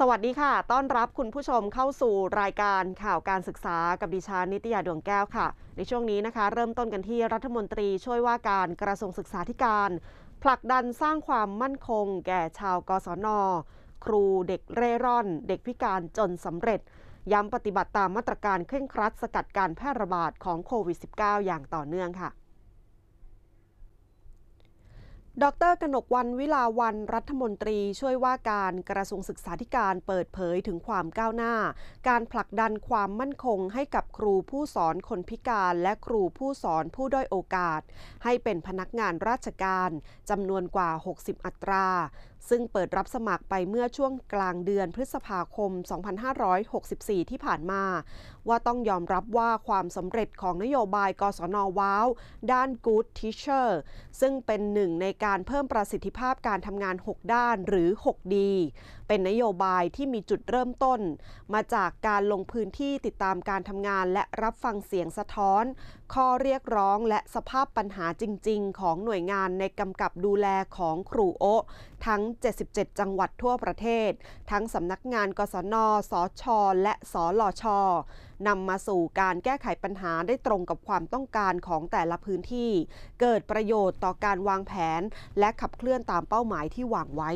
สวัสดีค่ะ ต้อนรับคุณผู้ชมเข้าสู่รายการข่าวการศึกษากับดิฉันนิตยาดวงแก้วค่ะ ในช่วงนี้นะคะ เริ่มต้นกันที่รัฐมนตรีช่วยว่าการกระทรวงศึกษาธิการ ผลักดันสร้างความมั่นคงแก่ชาวกศนครูเด็กเร่ร่อน เด็กพิการจนสำเร็จ ย้ำปฏิบัติตามมาตรการเคร่งครัดสกัดการแพร่ระบาดของโควิด -19 อย่างต่อเนื่องค่ะดรกนกวันวิลาวันรัฐมนตรีช่วยว่าการกระทรวงศึกษาธิการเปิดเผยถึงความก้าวหน้า การผลักดันความมั่นคงให้กับครูผู้สอนคนพิการและครูผู้สอนผู้ด้อยโอกาส ให้เป็นพนักงานราชการจำนวนกว่า 60 อัตรา ซึ่งเปิดรับสมัครไปเมื่อช่วงกลางเดือนพฤษภาคม 2564 ที่ผ่านมา ว่าต้องยอมรับว่าความสำเร็จของนโยบายกศนว้าวด้าน Good Teacher ซึ่งเป็นหนึ่งในกการเพิ่มประสิทธิภาพการทำงาน 6 ด้านหรือ6ีเป็นนโยบายที่มีจุดเริ่มต้น มาจากการลงพื้นที่ติดตามการทำงานและรับฟังเสียงสะท้อน ข้อเรียกร้องและสภาพปัญหาจริงๆของหน่วยงานในกำกับดูแลของครูโอ ทั้ง 77 จังหวัดทั่วประเทศ ทั้งสำนักงานกศนสช และสลอชนำมาสู่การแก้ไขปัญหาได้ตรงกับความต้องการของแต่ละพื้นที่ เกิดประโยชน์ต่อการวางแผนและขับเคลื่อนตามเป้าหมายที่วางไว้